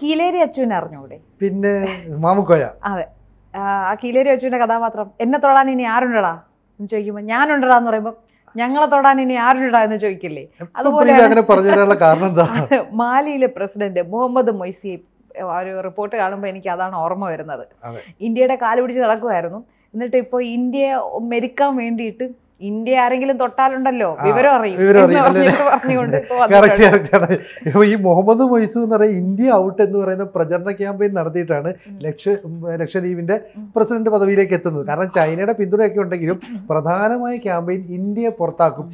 കീലേരി അച്ചുവിനെ അറിഞ്ഞൂടെ പിന്നെ മാമുക്കോയ അതെ ആ കീലേരി അച്ചുവിന്റെ കഥാപാത്രം എന്നെ തൊടാൻ ഇനി ആരുണ്ടടാ എന്ന് ചോദിക്കുമ്പോൾ ഞാനുണ്ടടാ എന്ന് പറയുമ്പോൾ ഞങ്ങളെ തൊടാൻ ഇനി ആരുണ്ടടാ എന്ന് ചോദിക്കില്ലേ അതുപോലെ മാലിയിലെ പ്രസിഡന്റ് മുഹമ്മദ് മൊയ്സി ഒരു റിപ്പോർട്ട് കാണുമ്പോൾ എനിക്ക് അതാണ് ഓർമ്മ വരുന്നത് ഇന്ത്യയുടെ കാലുപിടിച്ച് നടക്കുമായിരുന്നു എന്നിട്ട് ഇപ്പോൾ ഇന്ത്യയെ മെരുക്കാൻ വേണ്ടിയിട്ട് ഇന്ത്യ ആരെങ്കിലും തൊട്ടാലുണ്ടല്ലോ വിവരം അറിയും ഈ മുഹമ്മദ് മൊയ്സു എന്ന് പറയുന്ന ഇന്ത്യ ഔട്ട് എന്ന് പറയുന്ന പ്രചരണ ക്യാമ്പയിൻ നടത്തിയിട്ടാണ് ലക്ഷ ലക്ഷദ്വീപിന്റെ പ്രസിഡന്റ് പദവിയിലേക്ക് എത്തുന്നത് കാരണം ചൈനയുടെ പിന്തുണയൊക്കെ ഉണ്ടെങ്കിലും പ്രധാനമായ ക്യാമ്പയിൻ ഇന്ത്യയെ പുറത്താക്കും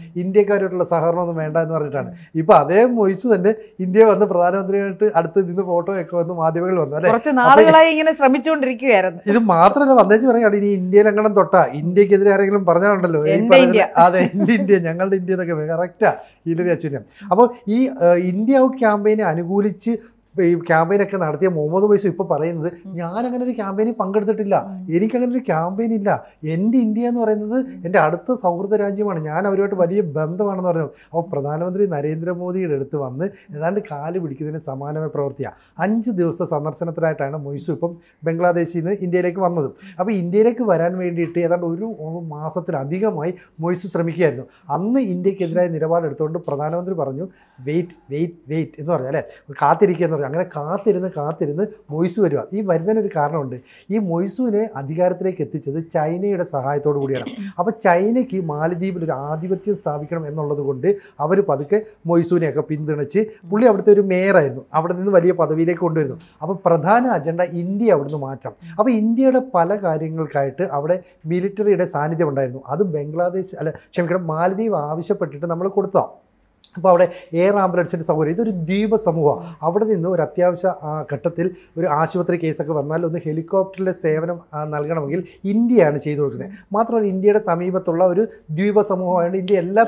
സഹകരണം ഒന്നും വേണ്ട എന്ന് പറഞ്ഞിട്ടാണ് ഇപ്പൊ അതേ മൊയ്സു തന്നെ ഇന്ത്യ വന്ന് പ്രധാനമന്ത്രിയായിട്ട് അടുത്ത് നിന്ന് ഫോട്ടോ ഒക്കെ വന്ന് മാധ്യമങ്ങൾ വന്നു അല്ലെ ഇങ്ങനെ ശ്രമിച്ചുകൊണ്ടിരിക്കുകയായിരുന്നു ഇത് മാത്രമല്ല വന്നേച്ച് പറയുകയാണ് ഇനി ഇന്ത്യയിൽ തൊട്ടാ ഇന്ത്യക്കെതിരെ ആരെങ്കിലും പറഞ്ഞാലുണ്ടല്ലോ അതെ ഇന്ത്യ ഞങ്ങളുടെ ഇന്ത്യ എന്നൊക്കെ കറക്റ്റാണ് ഇതിലൊരു അച്ഛനും അപ്പോൾ ഈ ഇന്ത്യ ഔട്ട് ക്യാമ്പയിനെ അനുകൂലിച്ച് ഈ ക്യാമ്പയിനൊക്കെ നടത്തിയ മുഹമ്മദ് വൈസു ഇപ്പോൾ പറയുന്നത് ഞാൻ അങ്ങനെ ഒരു ക്യാമ്പയിനിൽ പങ്കെടുത്തിട്ടില്ല എനിക്കങ്ങനെ ഒരു ക്യാമ്പയിൻ ഇല്ല എൻ്റെ ഇന്ത്യ എന്ന് പറയുന്നത് എൻ്റെ അടുത്ത സൗഹൃദ രാജ്യമാണ് ഞാൻ അവരുമായിട്ട് വലിയ ബന്ധമാണെന്ന് പറഞ്ഞത് അപ്പോൾ പ്രധാനമന്ത്രി നരേന്ദ്രമോദിയുടെ അടുത്ത് വന്ന് ഏതാണ്ട് കാല് പിടിക്കുന്നതിന് സമാനമായ പ്രവൃത്തിയാണ് അഞ്ച് ദിവസത്തെ സന്ദർശനത്തിനായിട്ടാണ് മൊയ്സു ഇപ്പം ബംഗ്ലാദേശിൽ നിന്ന് ഇന്ത്യയിലേക്ക് വന്നത് അപ്പോൾ ഇന്ത്യയിലേക്ക് വരാൻ വേണ്ടിയിട്ട് ഏതാണ്ട് ഒരു മാസത്തിലധികമായി മൊയ്സു ശ്രമിക്കുകയായിരുന്നു അന്ന് ഇന്ത്യക്കെതിരായ നിലപാടെടുത്തുകൊണ്ട് പ്രധാനമന്ത്രി പറഞ്ഞു വെയിറ്റ് വെയിറ്റ് വെയിറ്റ് എന്ന് പറഞ്ഞു അല്ലേ കാത്തിരിക്കുക എന്ന് പറഞ്ഞു വരും അങ്ങനെ കാത്തിരുന്ന് കാത്തിരുന്ന് മൊയ്സു വരിക ഈ വരുന്നതിനൊരു കാരണമുണ്ട് ഈ മൊയ്സുവിനെ അധികാരത്തിലേക്ക് എത്തിച്ചത് ചൈനയുടെ സഹായത്തോടു കൂടിയാണ് അപ്പോൾ ചൈനയ്ക്ക് മാലദ്വീപിൽ ഒരു ആധിപത്യം സ്ഥാപിക്കണം എന്നുള്ളത് കൊണ്ട് അവർ പതുക്കെ മൊയ്സുവിനെയൊക്കെ പിന്തുണച്ച് പുള്ളി അവിടുത്തെ ഒരു മേയറായിരുന്നു അവിടെ നിന്ന് വലിയ പദവിയിലേക്ക് കൊണ്ടുവരുന്നു അപ്പോൾ പ്രധാന അജണ്ട ഇന്ത്യ അവിടുന്ന് മാറ്റം അപ്പോൾ ഇന്ത്യയുടെ പല കാര്യങ്ങൾക്കായിട്ട് അവിടെ മിലിറ്ററിയുടെ സാന്നിധ്യം ഉണ്ടായിരുന്നു അത് ബംഗ്ലാദേശ് അല്ല ക്ഷമിക്കണം മാലദ്വീപ് ആവശ്യപ്പെട്ടിട്ട് നമ്മൾ കൊടുത്തോ അപ്പോൾ അവിടെ എയർ ആംബുലൻസിൻ്റെ സൗകര്യം ഇതൊരു ദ്വീപ സമൂഹമാണ് അവിടെ നിന്ന് ഒരു അത്യാവശ്യ ഘട്ടത്തിൽ ഒരു ആശുപത്രി കേസൊക്കെ വന്നാൽ ഒന്ന് ഹെലികോപ്റ്ററിലെ സേവനം നൽകണമെങ്കിൽ ഇന്ത്യയാണ് ചെയ്തു കൊടുക്കുന്നത് മാത്രമല്ല ഇന്ത്യയുടെ സമീപത്തുള്ള ഒരു ദ്വീപ സമൂഹമായതുകൊണ്ട് ഇന്ത്യ എല്ലാ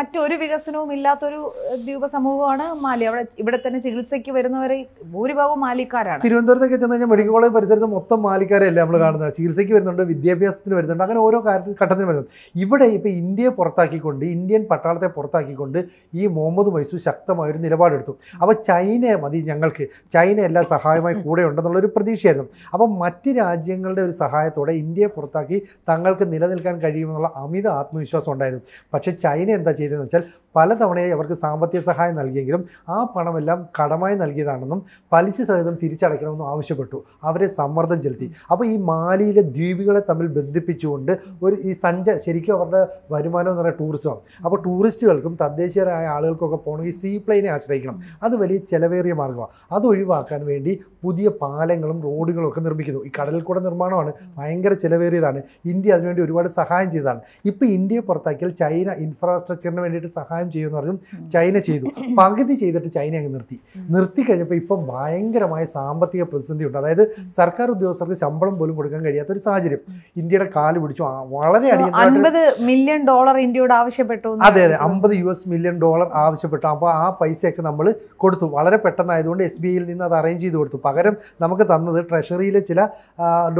മറ്റൊരു വികസനവും ഇല്ലാത്തൊരു ദ്വീപ സമൂഹമാണ് മാലി അവിടെ ഇവിടെ തന്നെ ചികിത്സയ്ക്ക് വരുന്നവരെ ഭൂരിഭാഗവും മാലിക്കാരാണ് തിരുവനന്തപുരത്തേക്ക് ചെന്ന് കഴിഞ്ഞാൽ മെഡിക്കൽ കോളേജ് പരിസരത്ത് മൊത്തം മാലിക്കാരല്ലേ നമ്മൾ കാണുന്നത് ചികിത്സയ്ക്ക് വരുന്നുണ്ട് വിദ്യാഭ്യാസത്തിന് വരുന്നുണ്ട് അങ്ങനെ ഓരോ കാര്യത്തിൽ ഘട്ടത്തിന് വരുന്നുണ്ട് ഇവിടെ ഇപ്പോൾ ഇന്ത്യയെ പുറത്താക്കിക്കൊണ്ട് ഇന്ത്യൻ പട്ടാളത്തെ പുറത്താക്കിക്കൊണ്ട് കൊണ്ട് ഈ മുഹമ്മദ് മൈസൂർ ശക്തമായൊരു നിലപാടെടുത്തു അപ്പോൾ ചൈനയെ മതി ഞങ്ങൾക്ക് ചൈന എല്ലാ സഹായമായി കൂടെ ഉണ്ടെന്നുള്ളൊരു പ്രതീക്ഷയായിരുന്നു അപ്പം മറ്റ് രാജ്യങ്ങളുടെ ഒരു സഹായത്തോടെ ഇന്ത്യയെ പുറത്താക്കി തങ്ങൾക്ക് നിലനിൽക്കാൻ കഴിയുമെന്നുള്ള അമിത ആത്മവിശ്വാസം ഉണ്ടായിരുന്നു പക്ഷേ ചൈന എന്താ ചെയ്തതെന്ന് വെച്ചാൽ പലതവണയായി അവർക്ക് സാമ്പത്തിക സഹായം നൽകിയെങ്കിലും ആ പണമെല്ലാം കടമായി നൽകിയതാണെന്നും പലിശ സഹിതം തിരിച്ചടയ്ക്കണമെന്നും ആവശ്യപ്പെട്ടു അവരെ സമ്മർദ്ദം ചെലുത്തി അപ്പോൾ ഈ മാലിയിലെ ദ്വീപുകളെ തമ്മിൽ ബന്ധിപ്പിച്ചുകൊണ്ട് ഒരു ഈ സഞ്ച ശരിക്കും അവരുടെ വരുമാനം എന്ന് പറയുന്നത് ടൂറിസമാണ് അപ്പോൾ ടൂറിസ്റ്റുകൾക്കും തദ്ദേശീയരായ ആളുകൾക്കൊക്കെ പോകണമെങ്കിൽ സീ പ്ലെയിനെ ആശ്രയിക്കണം അത് വലിയ ചിലവേറിയ മാർഗ്ഗമാണ് അത് ഒഴിവാക്കാൻ വേണ്ടി പുതിയ പാലങ്ങളും റോഡുകളും ഒക്കെ നിർമ്മിക്കുന്നു ഈ കടൽ കൂടെ നിർമ്മാണമാണ് ഭയങ്കര ചിലവേറിയതാണ് ഇന്ത്യ അതിനുവേണ്ടി ഒരുപാട് സഹായം ചെയ്തതാണ് ഇപ്പോൾ ഇന്ത്യയെ പുറത്താക്കിയാൽ ചൈന ഇൻഫ്രാസ്ട്രക്ചറിന് വേണ്ടിയിട്ട് സഹായം എല്ലാം ചെയ്യുമെന്ന് പറഞ്ഞു ചൈന ചെയ്തു പകുതി ചെയ്തിട്ട് ചൈന അങ്ങ് നിർത്തി നിർത്തി കഴിഞ്ഞപ്പോൾ ഇപ്പം ഭയങ്കരമായ സാമ്പത്തിക പ്രതിസന്ധി ഉണ്ട് അതായത് സർക്കാർ ഉദ്യോഗസ്ഥർക്ക് ശമ്പളം പോലും കൊടുക്കാൻ കഴിയാത്ത ഒരു സാഹചര്യം ഇന്ത്യയുടെ കാല് പിടിച്ചു വളരെ അടിയന്തരമായിട്ട് മില്യൺ ഡോളർ ഇന്ത്യയോട് ആവശ്യപ്പെട്ടു അതെ അതെ അമ്പത് യു എസ് മില്യൺ ഡോളർ ആവശ്യപ്പെട്ടു അപ്പോൾ ആ പൈസയൊക്കെ നമ്മൾ കൊടുത്തു വളരെ പെട്ടെന്നായതുകൊണ്ട് എസ് ബി ഐയിൽ നിന്ന് അത് അറേഞ്ച് ചെയ്ത് കൊടുത്തു പകരം നമുക്ക് തന്നത് ട്രഷറിയിലെ ചില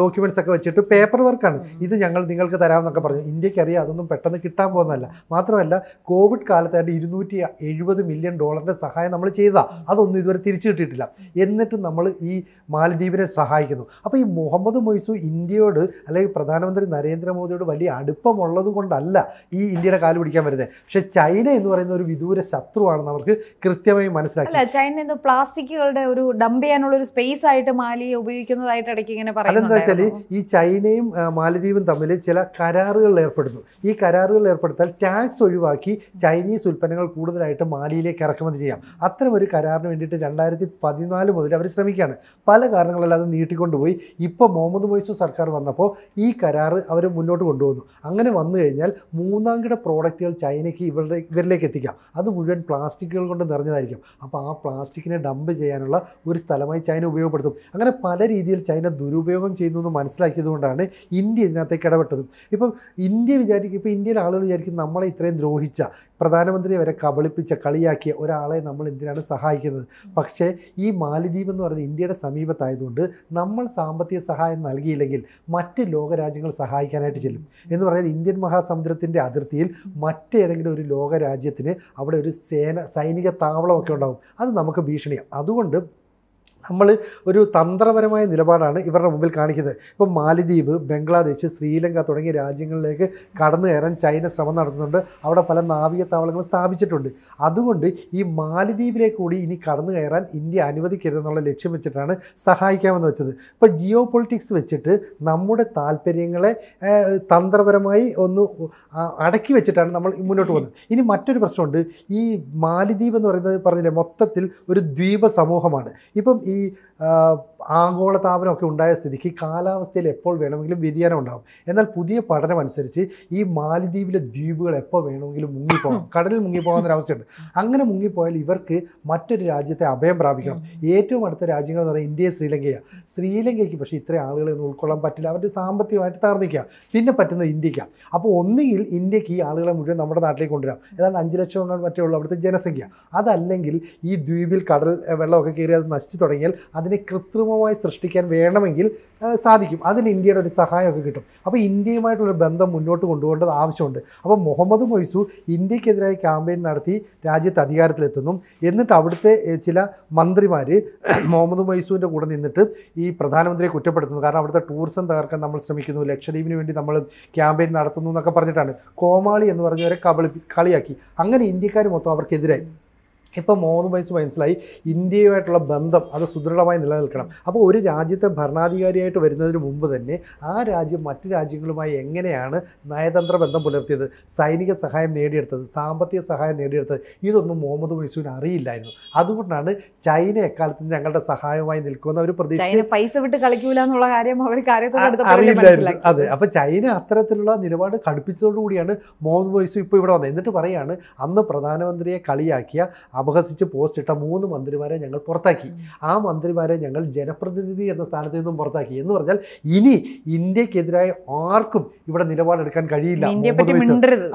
ഡോക്യുമെന്റ്സ് ഒക്കെ വെച്ചിട്ട് പേപ്പർ വർക്കാണ് ഇത് ഞങ്ങൾ നിങ്ങൾക്ക് തരാമെന്നൊക്കെ പറഞ്ഞു ഇന്ത്യക്കറിയാം അതൊന്നും പെട്ടെന്ന് കിട്ടാൻ പോകുന്നതല്ല മാത്രമല്ല കോവിഡ് കാലത്ത് ഏതാണ്ട് ഇരുന്നൂറ്റി എഴുപത് മില്യൺ ഡോളറിൻ്റെ സഹായം നമ്മൾ ചെയ്താൽ അതൊന്നും ഇതുവരെ തിരിച്ചു കിട്ടിയിട്ടില്ല എന്നിട്ടും നമ്മൾ ഈ മാലദ്വീപിനെ സഹായിക്കുന്നു അപ്പോൾ ഈ മുഹമ്മദ് മൊയ്സു ഇന്ത്യയോട് അല്ലെങ്കിൽ പ്രധാനമന്ത്രി നരേന്ദ്രമോദിയോട് വലിയ അടുപ്പമുള്ളത് കൊണ്ടല്ല ഈ ഇന്ത്യയുടെ കാല് പിടിക്കാൻ വരുന്നത് പക്ഷേ ചൈന എന്ന് പറയുന്ന ഒരു വിദൂര ശത്രുവാണെന്ന് അവർക്ക് കൃത്യമായി മനസ്സിലാക്കി ചൈന ഇന്ന് പ്ലാസ്റ്റിക്കുകളുടെ ഒരു ഡംപ് ചെയ്യാനുള്ള ഒരു സ്പേസ് ആയിട്ട് മാലിയെ ഉപയോഗിക്കുന്നതായിട്ട് ഇടയ്ക്ക് ഇങ്ങനെ അതെന്താ വെച്ചാൽ ഈ ചൈനയും മാലദ്വീപും തമ്മിൽ ചില കരാറുകൾ ഏർപ്പെടുന്നു ഈ കരാറുകൾ ഏർപ്പെടുത്താൽ ടാക്സ് ഒഴിവാക്കി ചൈനീസ് വിദേശ ഉൽപ്പന്നങ്ങൾ കൂടുതലായിട്ട് മാലിയിലേക്ക് ഇറക്കുമതി ചെയ്യാം അത്തരം ഒരു കരാറിന് വേണ്ടിയിട്ട് രണ്ടായിരത്തി പതിനാല് മുതൽ അവർ ശ്രമിക്കുകയാണ് പല അത് നീട്ടിക്കൊണ്ടുപോയി ഇപ്പോൾ മുഹമ്മദ് മൊയ്സു സർക്കാർ വന്നപ്പോൾ ഈ കരാർ അവർ മുന്നോട്ട് കൊണ്ടുവന്നു അങ്ങനെ വന്നു കഴിഞ്ഞാൽ മൂന്നാം കിട പ്രോഡക്റ്റുകൾ ചൈനയ്ക്ക് ഇവരുടെ ഇവരിലേക്ക് എത്തിക്കാം അത് മുഴുവൻ പ്ലാസ്റ്റിക്കുകൾ കൊണ്ട് നിറഞ്ഞതായിരിക്കും അപ്പോൾ ആ പ്ലാസ്റ്റിക്കിനെ ഡംപ് ചെയ്യാനുള്ള ഒരു സ്ഥലമായി ചൈന ഉപയോഗപ്പെടുത്തും അങ്ങനെ പല രീതിയിൽ ചൈന ദുരുപയോഗം ചെയ്യുന്നു എന്ന് മനസ്സിലാക്കിയതുകൊണ്ടാണ് ഇന്ത്യ ഇതിനകത്തേക്ക് ഇടപെട്ടത് ഇപ്പം ഇന്ത്യ വിചാരിക്കും ഇപ്പോൾ ഇന്ത്യയിലെ ആളുകൾ വിചാരിക്കും നമ്മളെ ഇത്രയും ദ്രോഹിച്ച പ്രധാനമന്ത്രിയെ വരെ കബളിപ്പിച്ച കളിയാക്കിയ ഒരാളെ നമ്മൾ എന്തിനാണ് സഹായിക്കുന്നത് പക്ഷേ ഈ മാലിദ്വീപ് എന്ന് പറയുന്നത് ഇന്ത്യയുടെ സമീപത്തായതുകൊണ്ട് നമ്മൾ സാമ്പത്തിക സഹായം നൽകിയില്ലെങ്കിൽ മറ്റ് ലോകരാജ്യങ്ങൾ സഹായിക്കാനായിട്ട് ചെല്ലും എന്ന് പറഞ്ഞാൽ ഇന്ത്യൻ മഹാസമുദ്രത്തിൻ്റെ അതിർത്തിയിൽ മറ്റേതെങ്കിലും ഒരു ലോകരാജ്യത്തിന് അവിടെ ഒരു സേന സൈനിക താവളമൊക്കെ ഉണ്ടാകും അത് നമുക്ക് ഭീഷണിയാണ് അതുകൊണ്ട് നമ്മൾ ഒരു തന്ത്രപരമായ നിലപാടാണ് ഇവരുടെ മുമ്പിൽ കാണിക്കുന്നത് ഇപ്പോൾ മാലിദ്വീപ് ബംഗ്ലാദേശ് ശ്രീലങ്ക തുടങ്ങിയ രാജ്യങ്ങളിലേക്ക് കടന്നു കയറാൻ ചൈന ശ്രമം നടത്തുന്നുണ്ട് അവിടെ പല നാവിക താവളങ്ങൾ സ്ഥാപിച്ചിട്ടുണ്ട് അതുകൊണ്ട് ഈ മാലിദ്വീപിലേക്ക് കൂടി ഇനി കടന്നു കയറാൻ ഇന്ത്യ അനുവദിക്കരുതെന്നുള്ള ലക്ഷ്യം വെച്ചിട്ടാണ് സഹായിക്കാമെന്ന് വെച്ചത് ഇപ്പോൾ ജിയോ പൊളിറ്റിക്സ് വെച്ചിട്ട് നമ്മുടെ താല്പര്യങ്ങളെ തന്ത്രപരമായി ഒന്ന് അടക്കി വെച്ചിട്ടാണ് നമ്മൾ മുന്നോട്ട് പോകുന്നത് ഇനി മറ്റൊരു പ്രശ്നമുണ്ട് ഈ മാലിദ്വീപ് എന്ന് പറയുന്നത് പറഞ്ഞില്ലേ മൊത്തത്തിൽ ഒരു ദ്വീപ സമൂഹമാണ് ഇപ്പം ഈ see താപനമൊക്കെ ഉണ്ടായ സ്ഥിതിക്ക് കാലാവസ്ഥയിൽ എപ്പോൾ വേണമെങ്കിലും വ്യതിയാനം ഉണ്ടാകും എന്നാൽ പുതിയ പഠനം അനുസരിച്ച് ഈ മാലിദ്വീപിലെ ദ്വീപുകൾ എപ്പോൾ വേണമെങ്കിലും മുങ്ങിപ്പോകാം കടലിൽ മുങ്ങിപ്പോകാവുന്ന ഒരവസ്ഥയുണ്ട് അങ്ങനെ മുങ്ങിപ്പോയാൽ ഇവർക്ക് മറ്റൊരു രാജ്യത്തെ അഭയം പ്രാപിക്കണം ഏറ്റവും അടുത്ത രാജ്യങ്ങൾ എന്ന് പറഞ്ഞാൽ ഇന്ത്യയും ശ്രീലങ്കയാണ് ശ്രീലങ്കയ്ക്ക് പക്ഷേ ഇത്രയും ആളുകളെ ഒന്നും ഉൾക്കൊള്ളാൻ പറ്റില്ല അവരുടെ സാമ്പത്തികമായിട്ട് തകർന്നിക്കുക പിന്നെ പറ്റുന്നത് ഇന്ത്യക്കാണ് അപ്പോൾ ഒന്നുകിൽ ഇന്ത്യക്ക് ഈ ആളുകളെ മുഴുവൻ നമ്മുടെ നാട്ടിലേക്ക് കൊണ്ടുവരാം ഏതാണ്ട് അഞ്ച് ലക്ഷം മറ്റേ ഉള്ള അവിടുത്തെ ജനസംഖ്യ അതല്ലെങ്കിൽ ഈ ദ്വീപിൽ കടൽ വെള്ളമൊക്കെ കയറി അത് നശിച്ചു തുടങ്ങിയാൽ അത് അതിനെ കൃത്രിമമായി സൃഷ്ടിക്കാൻ വേണമെങ്കിൽ സാധിക്കും അതിന് ഇന്ത്യയുടെ ഒരു സഹായമൊക്കെ കിട്ടും അപ്പോൾ ഇന്ത്യയുമായിട്ടുള്ള ബന്ധം മുന്നോട്ട് കൊണ്ടുപോകേണ്ടത് ആവശ്യമുണ്ട് അപ്പോൾ മുഹമ്മദ് മൊയ്സു ഇന്ത്യക്കെതിരായി ക്യാമ്പയിൻ നടത്തി രാജ്യത്ത് അധികാരത്തിലെത്തുന്നു എന്നിട്ട് അവിടുത്തെ ചില മന്ത്രിമാർ മുഹമ്മദ് മൊയ്സുവിൻ്റെ കൂടെ നിന്നിട്ട് ഈ പ്രധാനമന്ത്രിയെ കുറ്റപ്പെടുത്തുന്നു കാരണം അവിടുത്തെ ടൂറിസം തകർക്കാൻ നമ്മൾ ശ്രമിക്കുന്നു ലക്ഷദ്വീപിന് വേണ്ടി നമ്മൾ ക്യാമ്പയിൻ നടത്തുന്നു എന്നൊക്കെ പറഞ്ഞിട്ടാണ് കോമാളി എന്ന് പറഞ്ഞവരെ കബളി കളിയാക്കി അങ്ങനെ ഇന്ത്യക്കാർ മൊത്തം അവർക്കെതിരായി ഇപ്പോൾ മൂന്ന് വയസ്സ് മനസ്സിലായി ഇന്ത്യയുമായിട്ടുള്ള ബന്ധം അത് സുദൃഢമായി നിലനിൽക്കണം അപ്പോൾ ഒരു രാജ്യത്തെ ഭരണാധികാരിയായിട്ട് വരുന്നതിന് മുമ്പ് തന്നെ ആ രാജ്യം മറ്റ് രാജ്യങ്ങളുമായി എങ്ങനെയാണ് നയതന്ത്ര ബന്ധം പുലർത്തിയത് സൈനിക സഹായം നേടിയെടുത്തത് സാമ്പത്തിക സഹായം നേടിയെടുത്തത് ഇതൊന്നും മുഹമ്മദ് മൈസൂന് അറിയില്ലായിരുന്നു അതുകൊണ്ടാണ് ചൈന എക്കാലത്ത് ഞങ്ങളുടെ സഹായമായി നിൽക്കുമെന്ന ഒരു പ്രതീക്ഷ പൈസ വിട്ട് കാര്യം അവർ അറിയില്ലായിരുന്നു അതെ അപ്പോൾ ചൈന അത്തരത്തിലുള്ള നിലപാട് കടുപ്പിച്ചതോടുകൂടിയാണ് മുഹമ്മദ് വൈസു ഇപ്പോൾ ഇവിടെ വന്നത് എന്നിട്ട് പറയാണ് അന്ന് പ്രധാനമന്ത്രിയെ കളിയാക്കിയ അപഹസിച്ച് പോസ്റ്റ് ഇട്ട മൂന്ന് മന്ത്രിമാരെ ഞങ്ങൾ പുറത്താക്കി ആ മന്ത്രിമാരെ ഞങ്ങൾ ജനപ്രതിനിധി എന്ന സ്ഥാനത്ത് നിന്നും പുറത്താക്കി എന്ന് പറഞ്ഞാൽ ഇനി ഇന്ത്യക്കെതിരായ ആർക്കും ഇവിടെ നിലപാടെടുക്കാൻ കഴിയില്ല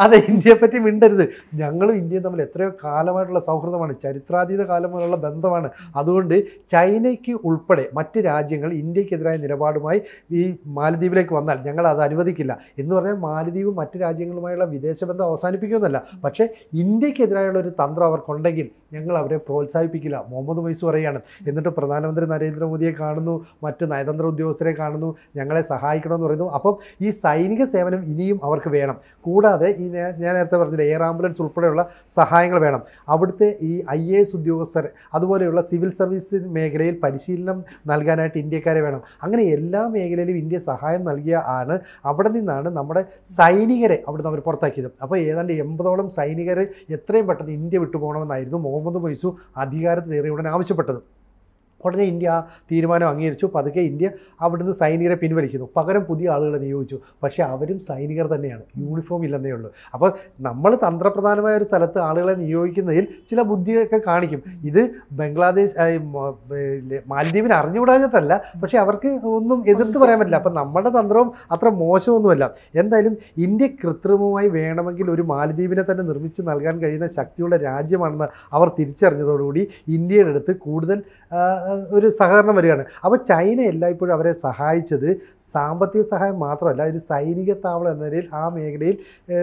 അതെ ഇന്ത്യയെ പറ്റി മിണ്ടരുത് ഞങ്ങളും ഇന്ത്യയും തമ്മിൽ എത്രയോ കാലമായിട്ടുള്ള സൗഹൃദമാണ് ചരിത്രാതീത കാലമായിട്ടുള്ള ബന്ധമാണ് അതുകൊണ്ട് ചൈനയ്ക്ക് ഉൾപ്പെടെ മറ്റ് രാജ്യങ്ങൾ ഇന്ത്യക്കെതിരായ നിലപാടുമായി ഈ മാലദ്വീപിലേക്ക് വന്നാൽ ഞങ്ങൾ അത് അനുവദിക്കില്ല എന്ന് പറഞ്ഞാൽ മാലദ്വീപ് മറ്റ് രാജ്യങ്ങളുമായുള്ള വിദേശ ബന്ധം അവസാനിപ്പിക്കുമെന്നല്ല പക്ഷേ ഇന്ത്യക്കെതിരായുള്ള ഒരു തന്ത്രം അവർക്കുണ്ടെങ്കിൽ ഞങ്ങൾ അവരെ പ്രോത്സാഹിപ്പിക്കില്ല മുഹമ്മദ് മൈസ് പറയുകയാണ് എന്നിട്ട് പ്രധാനമന്ത്രി നരേന്ദ്രമോദിയെ കാണുന്നു മറ്റ് നയതന്ത്ര ഉദ്യോഗസ്ഥരെ കാണുന്നു ഞങ്ങളെ സഹായിക്കണമെന്ന് പറയുന്നു അപ്പം ഈ സൈനിക സേവനം ഇനിയും അവർക്ക് വേണം കൂടാതെ ഈ ഞാൻ നേരത്തെ പറഞ്ഞില്ല എയർ ആംബുലൻസ് ഉൾപ്പെടെയുള്ള സഹായങ്ങൾ വേണം അവിടുത്തെ ഈ ഐ എ എസ് ഉദ്യോഗസ്ഥർ അതുപോലെയുള്ള സിവിൽ സർവീസ് മേഖലയിൽ പരിശീലനം നൽകാനായിട്ട് ഇന്ത്യക്കാരെ വേണം അങ്ങനെ എല്ലാ മേഖലയിലും ഇന്ത്യ സഹായം നൽകിയ ആണ് അവിടെ നിന്നാണ് നമ്മുടെ സൈനികരെ അവിടുന്ന് അവർ പുറത്താക്കിയത് അപ്പോൾ ഏതാണ്ട് എൺപതോളം സൈനികരെ എത്രയും പെട്ടെന്ന് ഇന്ത്യ വിട്ടുപോകണമെന്നായിരുന്നു മുഹമ്മദ് മൈസൂർ അധികാരത്തിലേറിയ ഉടൻ ആവശ്യപ്പെട്ടത് ഉടനെ ഇന്ത്യ ആ തീരുമാനം അംഗീകരിച്ചു പതുക്കെ ഇന്ത്യ അവിടുന്ന് സൈനികരെ പിൻവലിക്കുന്നു പകരം പുതിയ ആളുകളെ നിയോഗിച്ചു പക്ഷേ അവരും സൈനികർ തന്നെയാണ് യൂണിഫോം ഇല്ലെന്നേ ഉള്ളൂ അപ്പോൾ നമ്മൾ തന്ത്രപ്രധാനമായ ഒരു സ്ഥലത്ത് ആളുകളെ നിയോഗിക്കുന്നതിൽ ചില ബുദ്ധിയൊക്കെ കാണിക്കും ഇത് ബംഗ്ലാദേശ് മാലദ്വീപിന് അറിഞ്ഞുകൂടാഞ്ഞിട്ടല്ല പക്ഷേ അവർക്ക് ഒന്നും എതിർത്ത് പറയാൻ പറ്റില്ല അപ്പം നമ്മുടെ തന്ത്രവും അത്ര മോശമൊന്നുമല്ല എന്തായാലും ഇന്ത്യ കൃത്രിമമായി വേണമെങ്കിൽ ഒരു മാലദ്വീപിനെ തന്നെ നിർമ്മിച്ച് നൽകാൻ കഴിയുന്ന ശക്തിയുള്ള രാജ്യമാണെന്ന് അവർ തിരിച്ചറിഞ്ഞതോടുകൂടി ഇന്ത്യയുടെ അടുത്ത് കൂടുതൽ ഒരു സഹകരണം വരികയാണ് അപ്പോൾ ചൈന എല്ലായ്പ്പോഴും അവരെ സഹായിച്ചത് സാമ്പത്തിക സഹായം മാത്രമല്ല ഒരു സൈനിക താവളം എന്ന നിലയിൽ ആ മേഖലയിൽ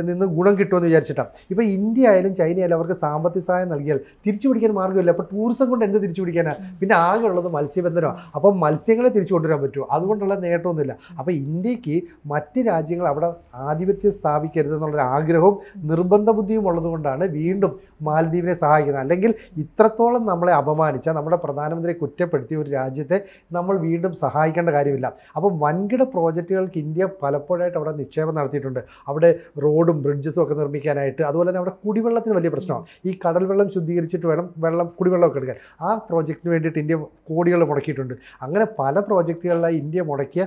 നിന്ന് ഗുണം കിട്ടുമെന്ന് വിചാരിച്ചിട്ടാണ് ഇപ്പോൾ ഇന്ത്യ ആയാലും ചൈന ആയാലും അവർക്ക് സാമ്പത്തിക സഹായം നൽകിയാൽ തിരിച്ചു പിടിക്കാൻ മാർഗ്ഗമില്ല അപ്പോൾ ടൂറിസം കൊണ്ട് എന്ത് തിരിച്ചു പിടിക്കാനാണ് പിന്നെ ആകെ ഉള്ളത് മത്സ്യബന്ധനമാണ് അപ്പോൾ മത്സ്യങ്ങളെ തിരിച്ചു കൊണ്ടുവരാൻ പറ്റുമോ അതുകൊണ്ടുള്ള നേട്ടമൊന്നുമില്ല അപ്പോൾ ഇന്ത്യക്ക് മറ്റ് രാജ്യങ്ങൾ അവിടെ ആധിപത്യം സ്ഥാപിക്കരുത് എന്നുള്ളൊരു ആഗ്രഹവും നിർബന്ധ ബുദ്ധിയും ഉള്ളതുകൊണ്ടാണ് വീണ്ടും മാലദ്വീപിനെ സഹായിക്കുന്നത് അല്ലെങ്കിൽ ഇത്രത്തോളം നമ്മളെ അപമാനിച്ച നമ്മുടെ പ്രധാനമന്ത്രിയെ കുറ്റപ്പെടുത്തിയ ഒരു രാജ്യത്തെ നമ്മൾ വീണ്ടും സഹായിക്കേണ്ട കാര്യമില്ല അപ്പോൾ വൻകിട ഇന്ത്യയുടെ പ്രോജക്റ്റുകൾക്ക് ഇന്ത്യ പലപ്പോഴായിട്ട് അവിടെ നിക്ഷേപം നടത്തിയിട്ടുണ്ട് അവിടെ റോഡും ബ്രിഡ്ജസും ഒക്കെ നിർമ്മിക്കാനായിട്ട് അതുപോലെ തന്നെ അവിടെ കുടിവെള്ളത്തിന് വലിയ പ്രശ്നമാണ് ഈ കടൽ വെള്ളം ശുദ്ധീകരിച്ചിട്ട് വേണം വെള്ളം കുടിവെള്ളമൊക്കെ എടുക്കാൻ ആ പ്രോജക്റ്റിന് വേണ്ടിയിട്ട് ഇന്ത്യ കോടികൾ മുടക്കിയിട്ടുണ്ട് അങ്ങനെ പല പ്രോജക്റ്റുകളിലായി ഇന്ത്യ മുടക്കിയ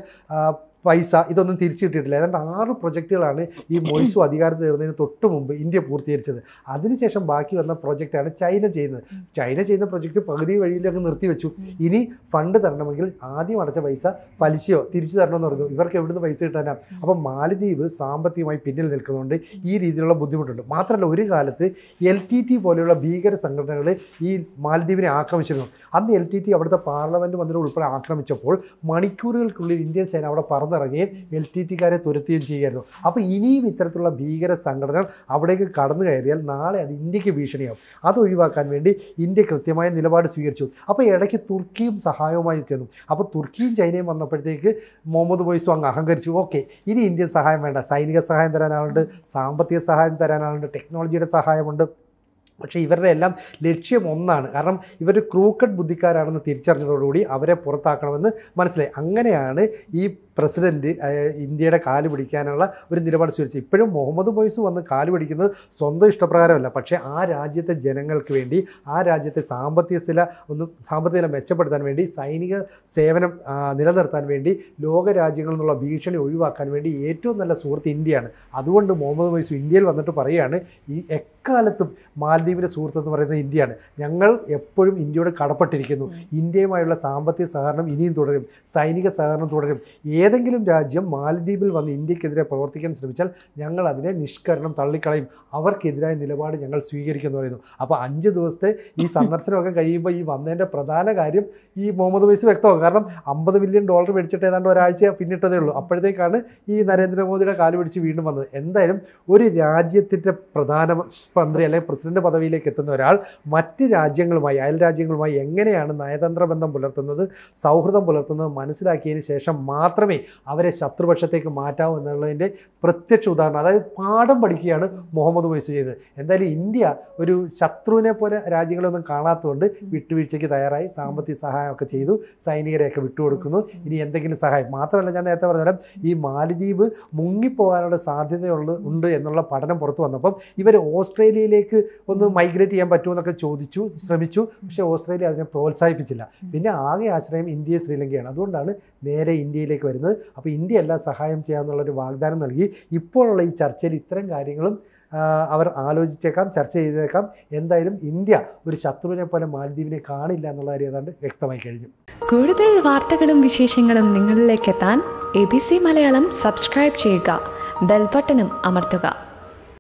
പൈസ ഇതൊന്നും തിരിച്ചു കിട്ടിയിട്ടില്ല ഏതാണ്ട് ആറ് പ്രൊജക്റ്റുകളാണ് ഈ മൊയ്സു അധികാരത്തിൽ വരുന്നതിന് തൊട്ട് മുമ്പ് ഇന്ത്യ പൂർത്തീകരിച്ചത് അതിനുശേഷം ബാക്കി വന്ന പ്രൊജക്റ്റാണ് ചൈന ചെയ്യുന്നത് ചൈന ചെയ്യുന്ന പ്രൊജക്റ്റ് പകുതി വഴിയിലൊക്കെ നിർത്തിവെച്ചു ഇനി ഫണ്ട് തരണമെങ്കിൽ ആദ്യം അടച്ച പൈസ പലിശയോ തിരിച്ചു തരണമെന്ന് പറഞ്ഞു ഇവർക്ക് എവിടുന്ന് പൈസ കിട്ടാനാ അപ്പം മാലദ്വീപ് സാമ്പത്തികമായി പിന്നിൽ നിൽക്കുന്നതുകൊണ്ട് ഈ രീതിയിലുള്ള ബുദ്ധിമുട്ടുണ്ട് മാത്രമല്ല ഒരു കാലത്ത് എൽ ടി ടി പോലെയുള്ള ഭീകര സംഘടനകൾ ഈ മാലദ്വീപിനെ ആക്രമിച്ചിരുന്നു അന്ന് എൽ ടി ടി അവിടുത്തെ പാർലമെൻറ്റ് മന്ത്രി ഉൾപ്പെടെ ആക്രമിച്ചപ്പോൾ മണിക്കൂറുകൾക്കുള്ളിൽ ഇന്ത്യൻ സേന അവിടെ പറന്നു പുറത്തിറങ്ങുകയും എൽ ടി ടിക്കാരെ തുരത്തുകയും ചെയ്യുമായിരുന്നു അപ്പോൾ ഇനിയും ഇത്തരത്തിലുള്ള ഭീകര സംഘടനകൾ അവിടേക്ക് കടന്നു കയറിയാൽ നാളെ അത് ഇന്ത്യക്ക് ഭീഷണിയാവും അത് ഒഴിവാക്കാൻ വേണ്ടി ഇന്ത്യ കൃത്യമായ നിലപാട് സ്വീകരിച്ചു അപ്പോൾ ഇടയ്ക്ക് തുർക്കിയും സഹായവുമായി ചെന്നു അപ്പോൾ തുർക്കിയും ചൈനയും വന്നപ്പോഴത്തേക്ക് മുഹമ്മദ് മൊയ്സും അങ്ങ് അഹങ്കരിച്ചു ഓക്കെ ഇനി ഇന്ത്യൻ സഹായം വേണ്ട സൈനിക സഹായം തരാനാളുണ്ട് സാമ്പത്തിക സഹായം തരാനാളുണ്ട് ടെക്നോളജിയുടെ സഹായമുണ്ട് പക്ഷേ ഇവരുടെ എല്ലാം ലക്ഷ്യം ഒന്നാണ് കാരണം ഇവർ ക്രൂക്കഡ് ബുദ്ധിക്കാരാണെന്ന് തിരിച്ചറിഞ്ഞതോടുകൂടി അവരെ പുറത്താക്കണമെന്ന് മനസ്സിലായി അങ്ങനെയാണ് ഈ പ്രസിഡൻറ്റ് ഇന്ത്യയുടെ കാല് പിടിക്കാനുള്ള ഒരു നിലപാട് സ്വീകരിച്ചത് ഇപ്പോഴും മുഹമ്മദ് മൊയ്സ് വന്ന് കാല് പിടിക്കുന്നത് സ്വന്തം ഇഷ്ടപ്രകാരമല്ല പക്ഷേ ആ രാജ്യത്തെ ജനങ്ങൾക്ക് വേണ്ടി ആ രാജ്യത്തെ സാമ്പത്തിക നില ഒന്ന് സാമ്പത്തിക നില മെച്ചപ്പെടുത്താൻ വേണ്ടി സൈനിക സേവനം നിലനിർത്താൻ വേണ്ടി ലോക രാജ്യങ്ങളിൽ നിന്നുള്ള ഭീഷണി ഒഴിവാക്കാൻ വേണ്ടി ഏറ്റവും നല്ല സുഹൃത്ത് ഇന്ത്യയാണ് അതുകൊണ്ട് മുഹമ്മദ് മൊയ്സ് ഇന്ത്യയിൽ വന്നിട്ട് പറയുകയാണ് ഈ എക്കാലത്തും മാലദ്വീപ് മാലദ്വീപിൻ്റെ സുഹൃത്ത് എന്ന് പറയുന്നത് ഇന്ത്യയാണ് ഞങ്ങൾ എപ്പോഴും ഇന്ത്യയോട് കടപ്പെട്ടിരിക്കുന്നു ഇന്ത്യയുമായുള്ള സാമ്പത്തിക സഹകരണം ഇനിയും തുടരും സൈനിക സഹകരണം തുടരും ഏതെങ്കിലും രാജ്യം മാലദ്വീപിൽ വന്ന് ഇന്ത്യക്കെതിരെ പ്രവർത്തിക്കാൻ ശ്രമിച്ചാൽ ഞങ്ങൾ അതിനെ നിഷ്കരണം തള്ളിക്കളയും അവർക്കെതിരായ നിലപാട് ഞങ്ങൾ സ്വീകരിക്കുമെന്ന് പറയുന്നു അപ്പോൾ അഞ്ച് ദിവസത്തെ ഈ സന്ദർശനമൊക്കെ കഴിയുമ്പോൾ ഈ വന്നതിൻ്റെ പ്രധാന കാര്യം ഈ മുഹമ്മദ് വൈസ് വ്യക്തമാകും കാരണം അമ്പത് മില്യൺ ഡോളർ മേടിച്ചിട്ട് ഏതാണ്ട് ഒരാഴ്ച പിന്നിട്ടതേ ഉള്ളൂ അപ്പോഴത്തേക്കാണ് ഈ നരേന്ദ്രമോദിയുടെ കാല് പിടിച്ച് വീണ്ടും വന്നത് എന്തായാലും ഒരു രാജ്യത്തിൻ്റെ പ്രധാനമന്ത്രി അല്ലെങ്കിൽ പ്രസിഡന്റ് പദവി പദവിയിലേക്ക് എത്തുന്ന ഒരാൾ മറ്റ് രാജ്യങ്ങളുമായി അയൽ രാജ്യങ്ങളുമായി എങ്ങനെയാണ് നയതന്ത്ര ബന്ധം പുലർത്തുന്നത് സൗഹൃദം പുലർത്തുന്നത് മനസ്സിലാക്കിയതിന് ശേഷം മാത്രമേ അവരെ ശത്രുപക്ഷത്തേക്ക് മാറ്റാവൂ എന്നുള്ളതിൻ്റെ പ്രത്യക്ഷ ഉദാഹരണം അതായത് പാഠം പഠിക്കുകയാണ് മുഹമ്മദ് മൊയ്സ് ചെയ്തത് എന്തായാലും ഇന്ത്യ ഒരു ശത്രുവിനെ പോലെ രാജ്യങ്ങളൊന്നും കാണാത്തതുകൊണ്ട് വിട്ടുവീഴ്ചയ്ക്ക് തയ്യാറായി സാമ്പത്തിക സഹായമൊക്കെ ചെയ്തു സൈനികരെയൊക്കെ വിട്ടുകൊടുക്കുന്നു ഇനി എന്തെങ്കിലും സഹായം മാത്രമല്ല ഞാൻ നേരത്തെ പറഞ്ഞാലും ഈ മാലിദ്വീപ് മുങ്ങിപ്പോകാനുള്ള സാധ്യതയുള്ള ഉണ്ട് എന്നുള്ള പഠനം പുറത്തു വന്നപ്പം ഇവർ ഓസ്ട്രേലിയയിലേക്ക് ഒന്ന് ഒന്ന് മൈഗ്രേറ്റ് ചെയ്യാൻ പറ്റുമെന്നൊക്കെ ചോദിച്ചു ശ്രമിച്ചു പക്ഷേ ഓസ്ട്രേലിയ അതിനെ പ്രോത്സാഹിപ്പിച്ചില്ല പിന്നെ ആകെ ആശ്രയം ഇന്ത്യ ശ്രീലങ്കയാണ് അതുകൊണ്ടാണ് നേരെ ഇന്ത്യയിലേക്ക് വരുന്നത് അപ്പോൾ ഇന്ത്യ എല്ലാം സഹായം ചെയ്യാമെന്നുള്ളൊരു വാഗ്ദാനം നൽകി ഇപ്പോഴുള്ള ഈ ചർച്ചയിൽ ഇത്തരം കാര്യങ്ങളും അവർ ആലോചിച്ചേക്കാം ചർച്ച ചെയ്തേക്കാം എന്തായാലും ഇന്ത്യ ഒരു ശത്രുവിനെ പോലെ മാലദ്വീപിനെ കാണില്ല എന്നുള്ള കാര്യം ഏതാണ്ട് വ്യക്തമായി കഴിഞ്ഞു കൂടുതൽ വാർത്തകളും വിശേഷങ്ങളും നിങ്ങളിലേക്ക് എത്താൻ A B C Malayalam subscribe ചെയ്യുക ബെൽബട്ടനും അമർത്തുക